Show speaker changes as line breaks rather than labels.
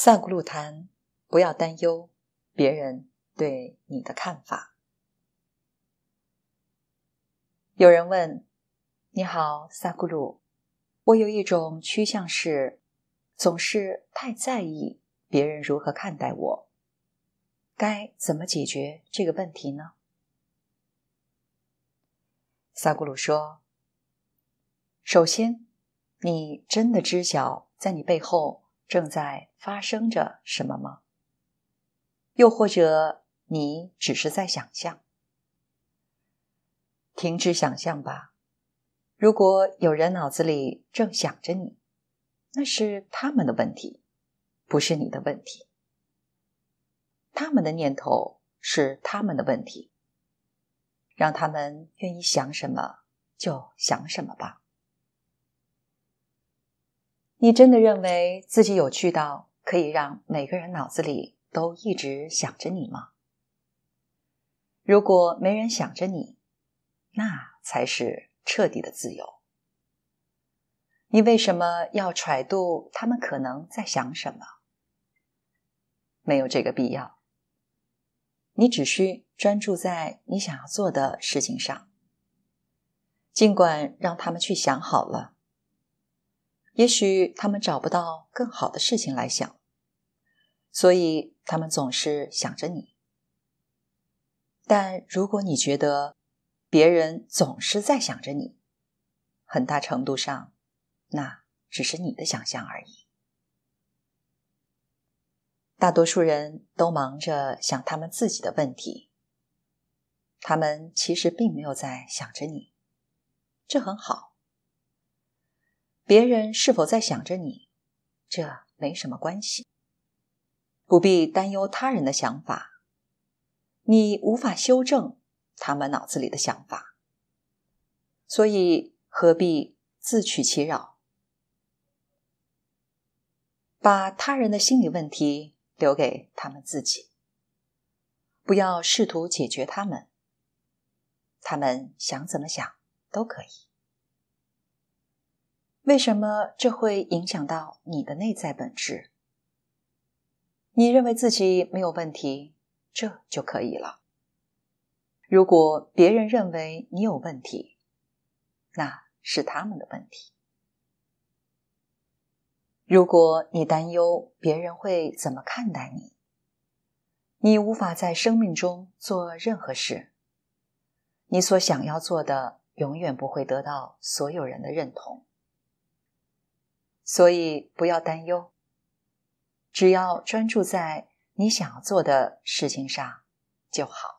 萨古鲁谈：不要担忧别人对你的看法。有人问：“你好，萨古鲁，我有一种趋向是，总是太在意别人如何看待我，该怎么解决这个问题呢？”萨古鲁说：“首先，你真的知晓在你背后。”正在发生着什么吗？又或者你只是在想象？停止想象吧。如果有人脑子里正想着你，那是他们的问题，不是你的问题。他们的念头是他们的问题，让他们愿意想什么就想什么吧。你真的认为自己有趣到可以让每个人脑子里都一直想着你吗？如果没人想着你，那才是彻底的自由。你为什么要揣度他们可能在想什么？没有这个必要。你只需专注在你想要做的事情上，尽管让他们去想好了。也许他们找不到更好的事情来想，所以他们总是想着你。但如果你觉得别人总是在想着你，很大程度上，那只是你的想象而已。大多数人都忙着想他们自己的问题，他们其实并没有在想着你，这很好。别人是否在想着你，这没什么关系，不必担忧他人的想法。你无法修正他们脑子里的想法，所以何必自取其扰？把他人的心理问题留给他们自己，不要试图解决他们。他们想怎么想都可以。为什么这会影响到你的内在本质？你认为自己没有问题，这就可以了。如果别人认为你有问题，那是他们的问题。如果你担忧别人会怎么看待你，你无法在生命中做任何事。你所想要做的，永远不会得到所有人的认同。所以不要担忧，只要专注在你想要做的事情上就好。